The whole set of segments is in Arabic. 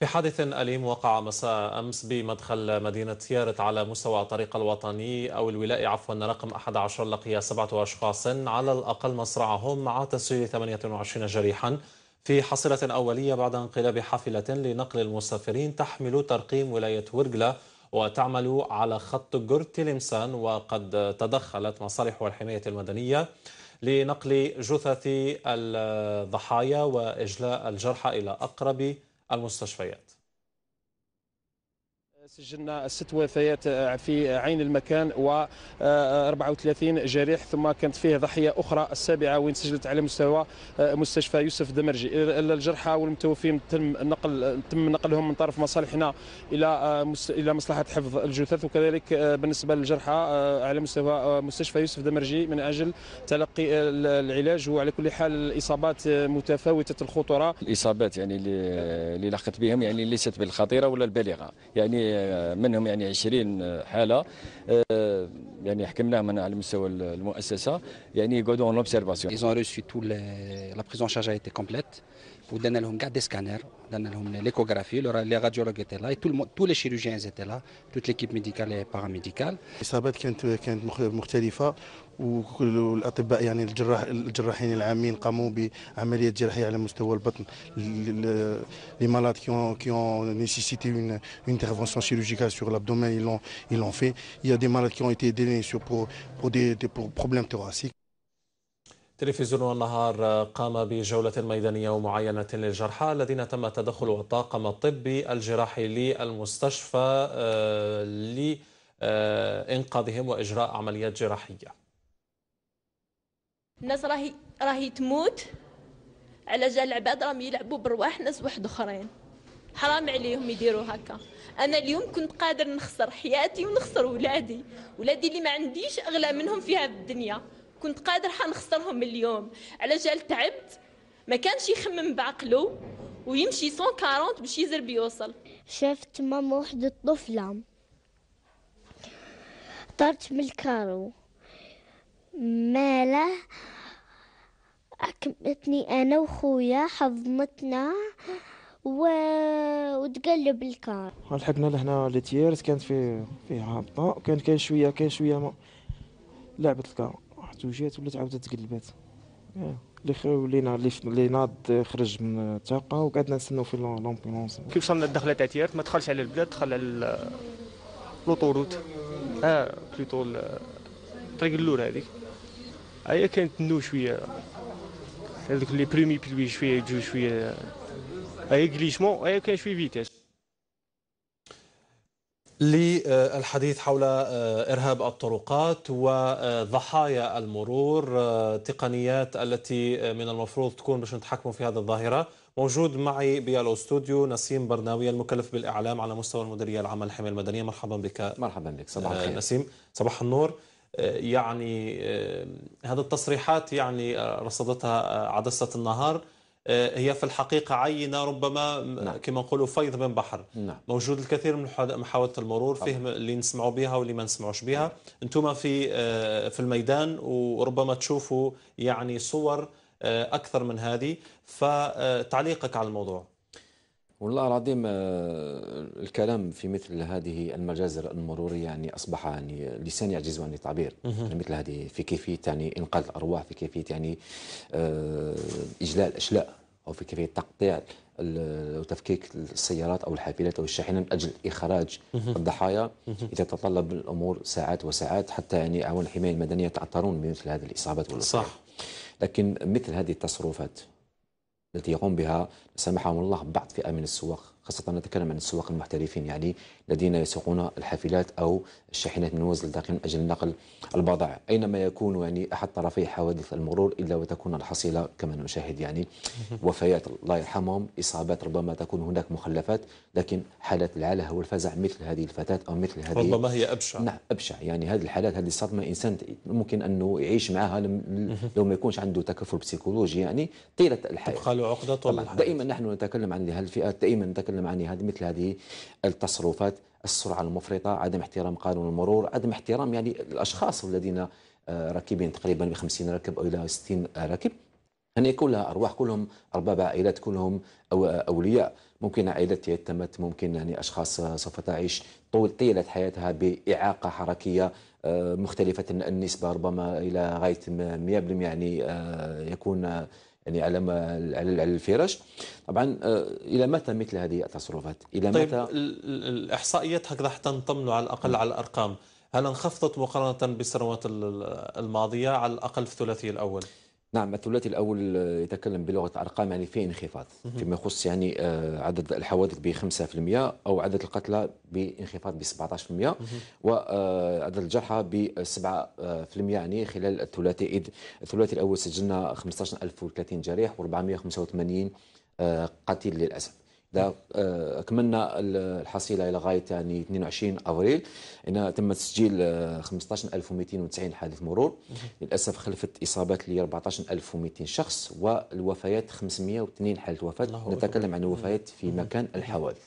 في حادث أليم وقع مساء أمس بمدخل مدينة يارت على مستوى الطريق الوطني أو الولاء عفوا رقم 11 لقي سبعة أشخاص على الأقل مصرعهم مع تسجيل 28 جريحا في حصيلة أولية بعد انقلاب حافلة لنقل المسافرين تحمل ترقيم ولاية ورقلة وتعمل على خط جرت لمسان وقد تدخلت مصالح والحماية المدنية لنقل جثث الضحايا وإجلاء الجرحى إلى أقرب المستشفيات سجلنا ست وفيات آه، في عين المكان و 34 آه، جريح ثم كانت فيه ضحيه اخرى السابعه وين سجلت على مستوى آه، مستشفى يوسف دمرجي الجرحى والمتوفين تم نقل تم نقلهم من طرف مصالحنا الى الى مصلحه حفظ الجثث وكذلك بالنسبه للجرحى على مستوى مستشفى يوسف دمرجي من اجل تلقي العلاج وعلى كل حال الاصابات متفاوته الخطوره الاصابات يعني اللي لحقت بهم يعني ليست بالخطيره ولا البالغه يعني منهم يعني 20 حاله آه، يعني حكمناهم على مستوى المؤسسه يعني يقعدوا اون اوبسيرفاسيون. Ils ont reçu tout la prise en charge a été complète. Pour donner des scanners, l'échographie, les radiologues étaient là, tous les chirurgiens étaient là, toute l'équipe médicale et paramédicale. Les malades qui ont nécessité une intervention chirurgicale sur l'abdomen ils l'ont fait. Il y a des malades qui ont été délinés pour des problèmes thoraciques. تلفزيون النهار آه، قام بجولة ميدانية ومعينة للجرحى الذين تم تدخل الطاقم الطبي الجراحي للمستشفى آه، لإنقاذهم وإجراء عمليات جراحية الناس راهي راهي تموت على جال العباد راهم يلعبوا برواح ناس واحد اخرين حرام عليهم يديروا هكا انا اليوم كنت قادر نخسر حياتي ونخسر ولادي ولادي اللي ما عنديش اغلى منهم في هذه الدنيا كنت قادر حنخسرهم اليوم على جال تعبت ما كانش يخمم بعقله ويمشي 140 باش يزرب يوصل شفت ماما وحدة طفلة طرت من الكارو ماله أكمتني أنا وخويا حضنتنا و... وتقلب الكار لحقنا لهنا لتيارس كانت في فيها هابطة كانت كاين شوية كاين شوية ما لعبت الكارو وجات ولات عاودة تقلبات اللي خ... اللي اللي ناض خرج من الطاقة وقعدنا نستناو في لومبيلونس كي وصلنا الدخله تاع تيارت ما دخلش على البلاد دخل على لوطوروت اه بليطو طريق اللور هذيك هي كانت نو شويه هذوك لي بريمي بلوي شويه يجو شويه هي كليشمون هي كان شويه فيتاس للحديث حول آه، ارهاب الطرقات وضحايا المرور آه، تقنيات التي آه، من المفروض تكون باش نتحكموا في هذه الظاهره موجود معي بيالو استوديو نسيم برناوي المكلف بالاعلام على مستوى المديريه العامه للحمايه المدنيه مرحبا بك مرحبا بك صباح الخير نسيم صباح النور يعني هذه التصريحات يعني رصدتها عدسه النهار آه، هي في الحقيقة عينة ربما نعم. كما نقولوا فيض من بحر نعم. موجود الكثير من محاولة المرور فيه اللي نسمعوا بها واللي ما نسمعوش بها نعم. أنتم في آه، في الميدان وربما تشوفوا يعني صور آه، أكثر من هذه فتعليقك على الموضوع والله العظيم آه، الكلام في مثل هذه المجازر المرورية يعني أصبح يعني لساني يعجز عن التعبير يعني مثل هذه في كيفية يعني إنقاذ الأرواح في كيفية يعني آه، إجلاء الأشلاء أو في كيفية تقطيع وتفكيك السيارات او الحافلات او الشاحنه من اجل اخراج الضحايا يتطلب الامور ساعات وساعات حتى يعني اعوان الحمايه المدنيه يتاثرون بمثل هذه الاصابات والوفيات. صح لكن مثل هذه التصرفات التي يقوم بها سمحهم الله بعض فئة من السواق خاصة نتكلم عن السواق المحترفين يعني الذين يسوقون الحافلات أو الشاحنات من وزن الدقيق من أجل نقل البضائع أينما يكون يعني أحد طرفي حوادث المرور إلا وتكون الحصيلة كما نشاهد يعني وفيات الله يرحمهم إصابات ربما تكون هناك مخلفات لكن حالات العالة والفزع مثل هذه الفتاة أو مثل هذه ربما هي أبشع نعم أبشع يعني هذه الحالات هذه الصدمة إنسان ممكن أنه يعيش معها لو ما يكونش عنده تكفل بسيكولوجي يعني طيلة الحياة تبقى له عقدة طول دائما نحن نتكلم عن هذه الفئات دائما نتكلم نتكلم عن هذه مثل هذه التصرفات السرعة المفرطة عدم احترام قانون المرور عدم احترام يعني الأشخاص الذين آه، راكبين تقريبا ب 50 راكب أو إلى 60 راكب أن يكون لها أرواح كلهم أرباب عائلات كلهم أو أولياء ممكن عائلات تمت ممكن يعني أشخاص سوف تعيش طول طيلة حياتها بإعاقة حركية آه، مختلفة النسبة ربما إلى غاية 100% يعني آه، يكون يعني على على الفراش طبعا آه، الى متى مثل هذه التصرفات الى طيب متى الاحصائيات هكذا حتى نطمنوا على الاقل على الارقام هل انخفضت مقارنه بالسنوات الماضيه على الاقل في الثلاثي الاول نعم الثلاثي الاول يتكلم بلغه ارقام يعني في انخفاض فيما يخص يعني آه، عدد الحوادث ب 5% او عدد القتلى بانخفاض ب 17% وعدد آه، الجرحى ب 7% آه، يعني خلال الثلاثي اذ الثلاثي الاول سجلنا 15030 جريح و485 قتيل للاسف ده آه، كملنا الحصيله الى غايه يعني 22 ابريل هنا تم تسجيل 15290 آه، حادث مرور للاسف خلفت اصابات ل 14200 شخص والوفيات 502 حاله وفاه نتكلم عن الوفيات في مكان الحوادث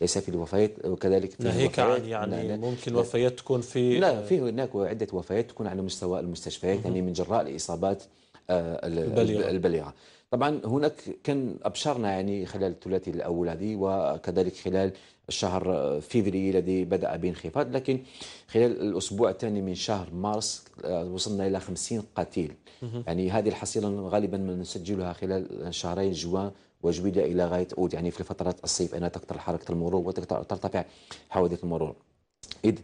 ليس في الوفيات وكذلك في ناهيك عن يعني لا نعم، نعم. ممكن نعم. وفيات تكون في لا في هناك عده وفيات تكون على مستوى المستشفيات يعني من جراء الاصابات آه، البليغه, البليغة. طبعا هناك كان ابشرنا يعني خلال الثلاثي الاول هذه وكذلك خلال الشهر فيفري الذي بدا بانخفاض لكن خلال الاسبوع الثاني من شهر مارس آه، وصلنا الى 50 قتيل يعني هذه الحصيله غالبا ما نسجلها خلال شهرين جوان وجويلية إلى غاية أود يعني في فترة الصيف أنها تكثر حركة المرور وترتفع حوادث المرور إذ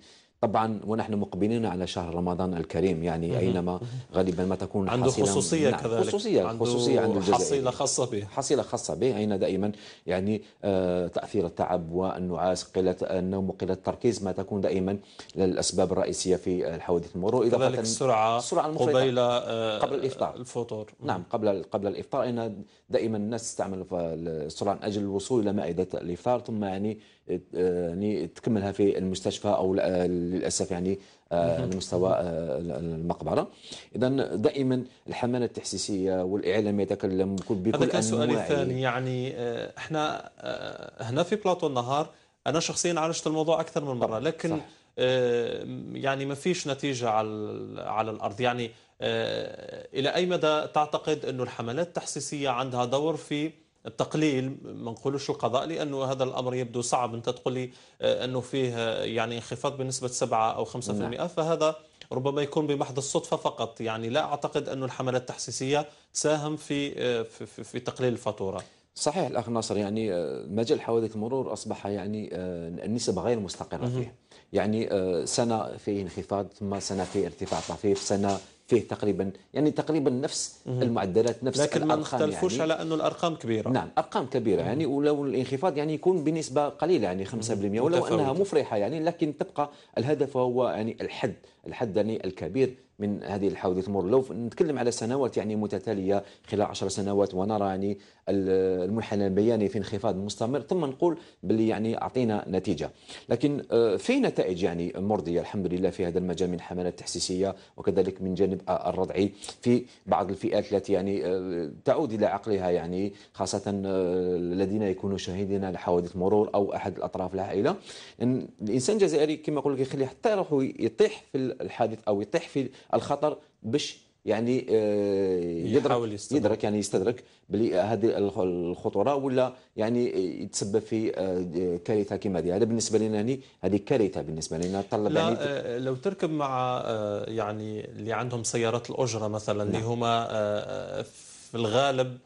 طبعا ونحن مقبلين على شهر رمضان الكريم يعني اينما غالبا ما تكون عنده حصيلة خصوصيه نعم كذلك خصوصيه عنده خصوصيه عنده حصيله خاصه به حصيله خاصه به اين دائما يعني آه تاثير التعب والنعاس قله النوم وقله التركيز ما تكون دائما الاسباب الرئيسيه في الحوادث المرور اذا كذلك السرعه السرعه قبيل آه قبل الافطار الفطور نعم قبل قبل الافطار اين دائما الناس تستعمل السرعه من اجل الوصول الى مائده الافطار ثم يعني يعني تكملها في المستشفى او للاسف يعني آه، على مستوى آه، المقبره اذا دائما الحمله التحسيسيه والاعلام يتكلم بكل هذا كان سؤالي الثاني يعني آه، احنا هنا في بلاطو النهار انا شخصيا عالجت الموضوع اكثر من مره لكن صح. يعني ما فيش نتيجه على على الارض يعني الى اي مدى تعتقد انه الحملات التحسيسيه عندها دور في التقليل ما نقولوش القضاء لانه هذا الامر يبدو صعب انت تقول لي آه، انه فيه آه، يعني انخفاض بنسبه 7 او 5% نعم. فهذا ربما يكون بمحض الصدفه فقط يعني لا اعتقد انه الحملات التحسيسيه ساهم في آه، في, في, في تقليل الفاتوره صحيح الاخ ناصر يعني مجال حوادث المرور اصبح يعني النسب غير مستقره فيه يعني سنه فيه انخفاض ثم سنه فيه ارتفاع طفيف سنه فيه تقريبا يعني تقريبا نفس المعدلات نفس لكن الارقام لكن ما نختلفوش يعني على انه الارقام كبيره نعم ارقام كبيره مم. يعني ولو الانخفاض يعني يكون بنسبه قليله يعني 5% ولو متفاوت. انها مفرحه يعني لكن تبقى الهدف هو يعني الحد الحد يعني الكبير من هذه الحوادث المرور لو نتكلم على سنوات يعني متتاليه خلال 10 سنوات ونرى يعني المنحنى البياني في انخفاض مستمر ثم نقول باللي يعني اعطينا نتيجه لكن آه، في نتائج يعني مرضيه الحمد لله في هذا المجال من حملات تحسيسيه وكذلك من جانب آه، الرضعي في بعض الفئات التي يعني آه، تعود الى عقلها يعني خاصه الذين يكونوا شاهدين لحوادث مرور او احد الاطراف العائله الانسان الجزائري كما قلت لك يخلي حتى يروح يطيح في الحادث او يطيح في الخطر باش يعني آه، يدرك يدرك يعني يستدرك بلي هذه الخطوره ولا يعني يتسبب في آه، كارثه كما هذه هذا بالنسبه لنا هني يعني، هذه كارثه بالنسبه لنا طلب لا يعني آه، لو تركب مع يعني اللي عندهم سيارات الاجره مثلا اللي نعم. هما في الغالب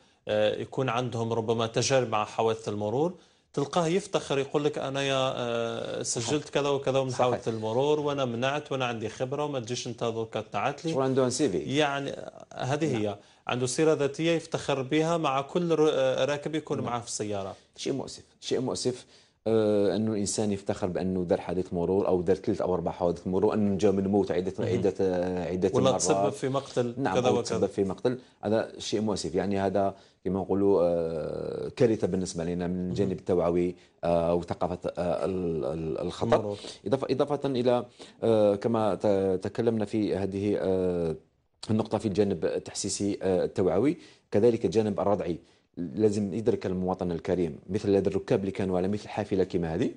يكون عندهم ربما تجارب مع حوادث المرور تلقاه يفتخر يقول لك انا يا آه، سجلت كذا وكذا ومن تعاوده المرور وانا منعت وانا عندي خبره وما تجيش انت دوكا تنعت لي عنده سي في يعني آه، هذه هي نعم. عنده سيره ذاتيه يفتخر بها مع كل آه، راكب يكون نعم. معه في السياره شيء مؤسف شيء مؤسف آه، انه الانسان يفتخر بانه دار حادث مرور او دار ثلاث او اربع حوادث مرور انه جا من الموت عده عده آه، عده مرات ولا تسبب في مقتل نعم كذا وكذا تسبب في مقتل هذا شيء مؤسف يعني هذا كما نقولوا آه، كارثه بالنسبه لنا من الجانب التوعوي وثقافه الخطر اضافه اضافه الى كما تكلمنا في هذه النقطه في الجانب التحسيسي التوعوي كذلك الجانب الرضعي لازم يدرك المواطن الكريم مثل هذا الركاب اللي كانوا على مثل حافله كما هذه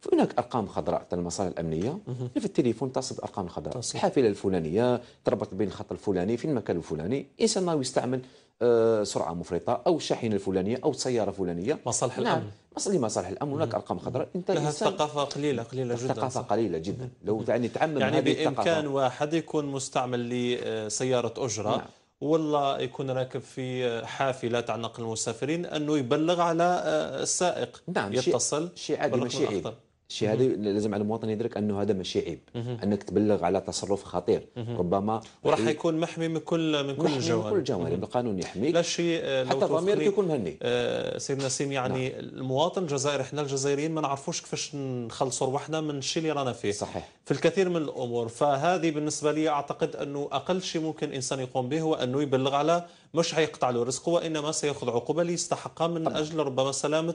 فهناك ارقام خضراء تاع المصالح الامنيه في التليفون تصل ارقام خضراء الحافله الفلانيه تربط بين الخط الفلاني في المكان الفلاني انسان ما يستعمل آه سرعه مفرطه او الشاحنه الفلانيه او السياره الفلانيه مصالح نعم. الامن مصلي مصالح الامن هناك ارقام خضراء انت لها ثقافه قليله قليله جدا ثقافه قليله جدا لو يعني تعمم يعني بامكان واحد يكون مستعمل لسياره اجره نعم. ولا يكون راكب في حافله تاع نقل المسافرين انه يبلغ على آه، السائق نعم يتصل شيء عادي ماشي عيب الشيء هذا لازم على المواطن يدرك انه هذا ماشي عيب انك تبلغ على تصرف خطير ربما وراح يكون محمي من كل من كل الجوانب من كل الجوانب القانون يحميك لا شيء آه، حتى الضمير يكون مهني آه سيد نسيم يعني نعم. المواطن الجزائري احنا الجزائريين ما نعرفوش كيفاش نخلصوا روحنا من الشيء اللي رانا فيه صحيح في الكثير من الامور فهذه بالنسبه لي اعتقد انه اقل شيء ممكن انسان يقوم به هو انه يبلغ على مش حيقطع له رزقه وانما سياخذ عقوبه ليستحقها من طبعا. اجل ربما سلامه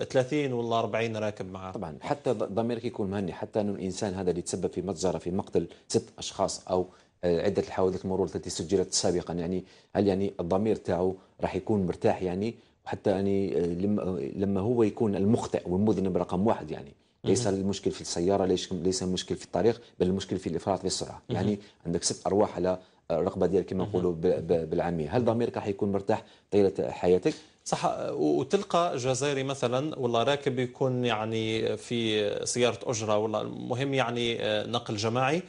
30 ولا 40 راكب معه طبعا حتى ضميرك يكون مهني حتى انه الانسان هذا اللي تسبب في مجزرة في مقتل ست اشخاص او آه، عده الحوادث المرور التي سجلت سابقا يعني هل يعني الضمير تاعو راح يكون مرتاح يعني وحتى يعني آه، لما هو يكون المخطئ والمذنب رقم واحد يعني ليس المشكل في السياره ليس ليس المشكل في الطريق بل المشكل في الافراط في السرعه يعني عندك ست ارواح على الرقبه آه، ديالك كما نقولوا بالعاميه هل ضميرك راح يكون مرتاح طيله حياتك صح وتلقى جزائري مثلا والله راكب يكون يعني في سياره اجره والله المهم يعني آه، نقل جماعي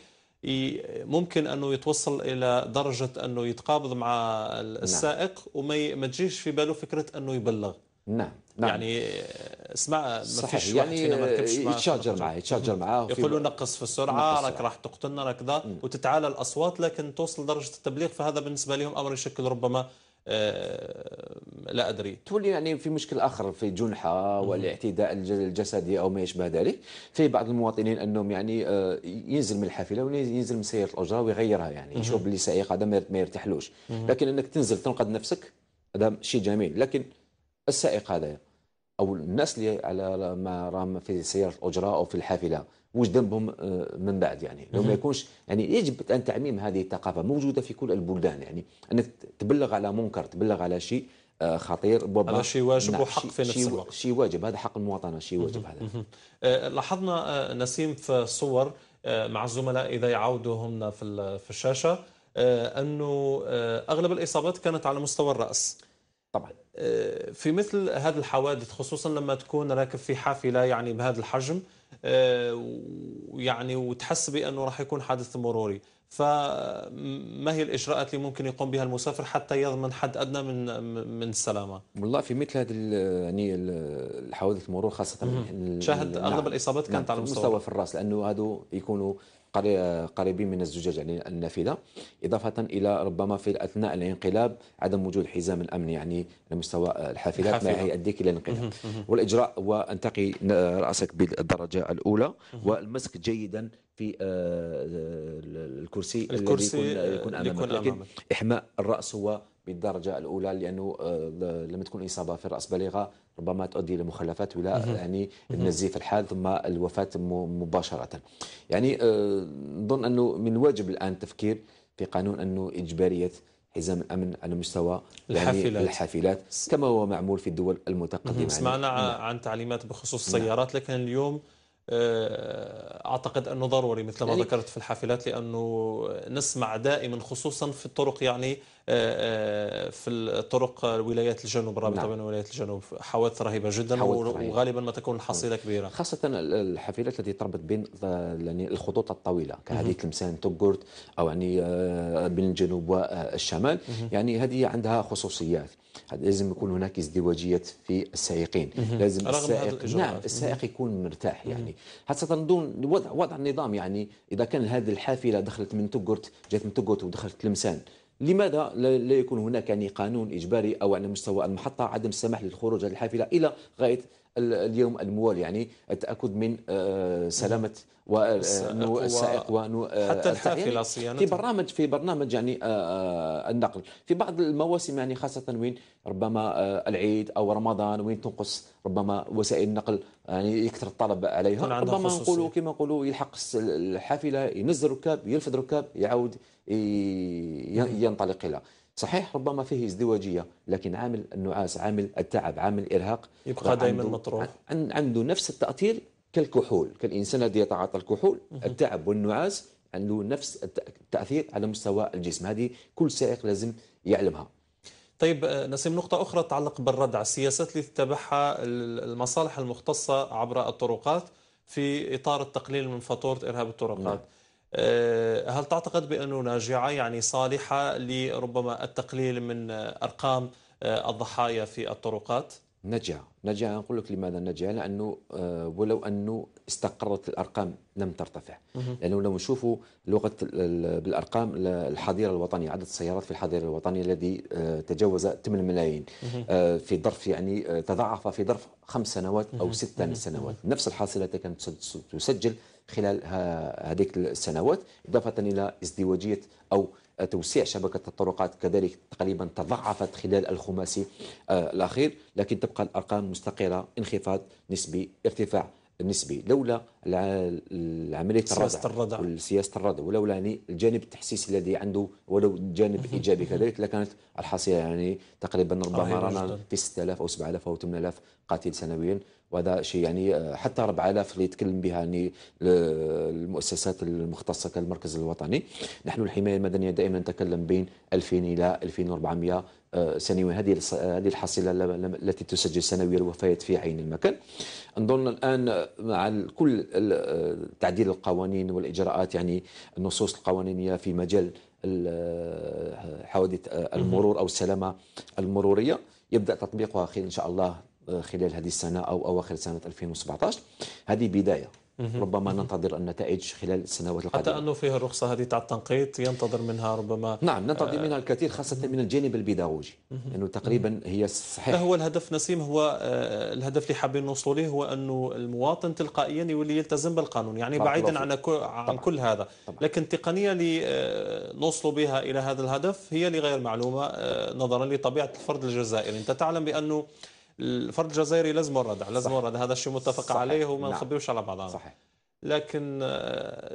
ممكن انه يتوصل الى درجه انه يتقابض مع نعم. السائق نعم. وما تجيش في باله فكره انه يبلغ نعم نعم يعني آه، اسمع ما صحيح. فيش واحد يعني، فينا ما ركبش آه، يتشاجر معاه يتشاجر معاه يقولوا نقص في السرعه راك راح تقتلنا راك ذا وتتعالى الاصوات لكن توصل درجه التبليغ فهذا بالنسبه لهم امر يشكل ربما آه، لا ادري تولي يعني في مشكل اخر في جنحه والاعتداء الجسدي او ما يشبه ذلك في بعض المواطنين انهم يعني آه، ينزل من الحافله ولا ينزل من سياره الاجره ويغيرها يعني يشوف باللي سائق هذا ما يرتاحلوش لكن انك تنزل تنقذ نفسك هذا شيء جميل لكن السائق هذا او الناس اللي على ما رام في سياره الاجره او في الحافله واش ذنبهم آه، من بعد يعني لو ما يكونش يعني يجب ان تعميم هذه الثقافه موجوده في كل البلدان يعني انك تبلغ على منكر تبلغ على شيء آه، خطير هذا شيء واجب نعم، وحق في نفس الوقت شيء واجب هذا حق المواطنه شيء واجب هذا آه، لاحظنا نسيم في صور مع الزملاء اذا يعودوا هم في الشاشه انه اغلب الاصابات كانت على مستوى الراس طبعا في مثل هذه الحوادث خصوصا لما تكون راكب في حافله يعني بهذا الحجم آه، يعني وتحسبي أنه راح يكون حادث مروري فما هي الإجراءات اللي ممكن يقوم بها المسافر حتى يضمن حد أدنى من من السلامة؟ والله في مثل هذه يعني الحوادث المرور خاصة يعني شاهد أغلب الإصابات كانت نعم، على المستوى في الرأس لأنه هادو يكونوا قريبين من الزجاج يعني النافذه اضافه الى ربما في اثناء الانقلاب عدم وجود حزام الامن يعني على مستوى الحافلات الحافلة. ما يؤديك الى الانقلاب والاجراء وانتقي راسك بالدرجه الاولى والمسك جيدا في آه، الكرسي, الكرسي الذي يكون, يكون امامك, يكون أمامك. احماء الراس هو بالدرجه الاولى لانه آه، لما تكون اصابه في الراس بالغه ربما تؤدي الى مخلفات ولا يعني النزيف الحاد ثم الوفاه مباشره يعني آه، نظن انه من الواجب الان التفكير في قانون انه اجباريه حزام الامن على مستوى يعني الحافلات, يعني الحافلات كما هو معمول في الدول المتقدمه يعني. سمعنا يعني. عن تعليمات بخصوص نعم. السيارات لكن اليوم آه، اعتقد انه ضروري مثل ما يعني ذكرت في الحافلات لانه نسمع دائما خصوصا في الطرق يعني آه، آه، في الطرق ولايات الجنوب الرابطه نعم. بين ولايات الجنوب حوادث رهيبه جدا حوادث وغالبا ما تكون الحصيله كبيره خاصه الحافلات التي تربط بين يعني الخطوط الطويله كهذه تلمسان توغورت او يعني آه، بين الجنوب والشمال يعني هذه عندها خصوصيات لازم يكون هناك ازدواجيه في السائقين لازم السائق نعم السائق يكون مرتاح يعني خاصه دون وضع وضع النظام يعني اذا كان هذه الحافله دخلت من توغورت جات من توغورت ودخلت تلمسان لماذا لا يكون هناك يعني قانون إجباري أو على مستوى المحطة عدم السماح للخروج الحافلة إلى غاية اليوم الموالي يعني التأكد من آه، سلامة آه، السائق و آه، حتى الحافلة صيانة في برنامج في برنامج يعني النقل في بعض المواسم يعني خاصة وين ربما العيد أو رمضان وين تنقص ربما وسائل النقل يعني يكثر الطلب عليها ربما نقولوا كما نقولوا يلحق الحافلة ينزل ركاب يلفد ركاب يعاود ينطلق لها صحيح ربما فيه ازدواجيه لكن عامل النعاس عامل التعب عامل الارهاق يبقى دائما مطروح عنده نفس التاثير كالكحول كالانسان الذي يتعاطى الكحول التعب والنعاس عنده نفس التاثير على مستوى الجسم هذه كل سائق لازم يعلمها طيب آه، نسيم نقطة أخرى تتعلق بالردع السياسات اللي تتبعها المصالح المختصة عبر الطرقات في إطار التقليل من فاتورة إرهاب الطرقات نعم. آه، هل تعتقد بأنه ناجعة يعني صالحة لربما التقليل من أرقام آه، الضحايا في الطرقات؟ نجع نجع نقول لك لماذا نجع لأنه آه، ولو أنه استقرت الأرقام لم ترتفع لأنه لو نشوفوا لغة بالأرقام الحظيرة الوطنية عدد السيارات في الحظيرة الوطنية الذي تجاوز 8 ملايين في ظرف يعني تضاعف في ظرف خمس سنوات أو ست سنوات نفس الحاصلة كانت تسجل خلال هذيك السنوات إضافة إلى ازدواجية أو توسيع شبكة الطرقات كذلك تقريبا تضاعفت خلال الخماسي آه، الأخير لكن تبقى الأرقام مستقرة انخفاض نسبي ارتفاع نسبي لولا عمليه سياسة الردع والسياسه الردع ولولا يعني الجانب التحسيسي الذي عنده ولو جانب ايجابي كذلك لكانت الحصيله يعني تقريبا ربما رانا في 6000 او 7000 او 8000 قاتل سنويا وهذا شيء يعني آه، حتى 4000 اللي يتكلم بها يعني المؤسسات المختصه كالمركز الوطني نحن الحمايه المدنيه دائما نتكلم بين 2000 الى 2400 آه، سنويا هذه هذه الحصيله التي تسجل سنويا الوفيات في عين المكان نظن الان آه، مع كل تعديل القوانين والاجراءات يعني النصوص القوانينيه في مجال حوادث المرور او السلامه المروريه يبدا تطبيقها خير ان شاء الله خلال هذه السنة أو أواخر سنة 2017 هذه بداية ربما ننتظر النتائج خلال السنوات القادمه حتى انه فيها الرخصه هذه تاع التنقيط ينتظر منها ربما نعم ننتظر آه، منها الكثير خاصه من الجانب البيداغوجي أنه يعني تقريبا هي صحيح هو الهدف نسيم هو آه، الهدف اللي حابين نوصلوا ليه هو انه المواطن تلقائيا يولي يلتزم بالقانون يعني بعيدا عن عن كل هذا لكن التقنيه اللي آه، نوصلوا بها الى هذا الهدف هي لغير معلومه نظرا لطبيعه الفرد الجزائري انت تعلم بانه الفرد الجزائري لازم الردع لازم الردع هذا الشيء متفق صحيح. عليه وما نعم. نخبيوش على بعضنا صحيح لكن آه،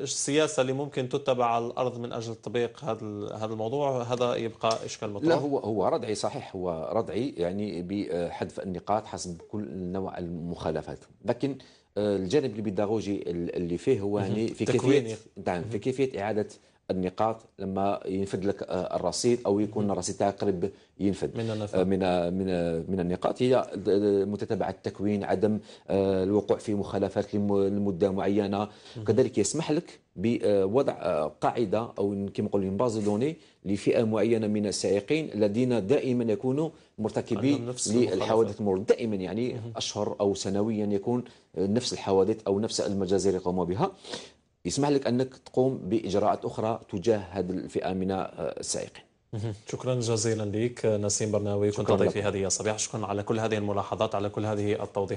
السياسة اللي ممكن تتبع على الأرض من أجل تطبيق هذا هذا الموضوع هذا يبقى إشكال مطروح لا هو هو ردعي صحيح هو ردعي يعني بحذف آه، النقاط حسب كل نوع المخالفات لكن آه، الجانب البيداغوجي اللي فيه هو يعني في كيفية نعم في كيفية إعادة النقاط لما ينفد لك آه، الرصيد او يكون الرصيد تاعك قريب ينفد من آه، من آه، من من النقاط هي متتابعه التكوين عدم الوقوع في مخالفات لمده معينه كذلك يسمح لك بوضع قاعده او كما نقولوا بازلوني لفئه معينه من السائقين الذين دائما يكونوا مرتكبين للحوادث المرور دائما يعني اشهر او سنويا يكون نفس الحوادث او نفس المجازر يقوموا بها يسمح لك أنك تقوم بإجراءات أخرى تجاه هذه الفئة من السائقين شكرا جزيلا لك نسيم برناوي كنت ضيفي هذه الصباح شكرا على كل هذه الملاحظات على كل هذه التوضيحات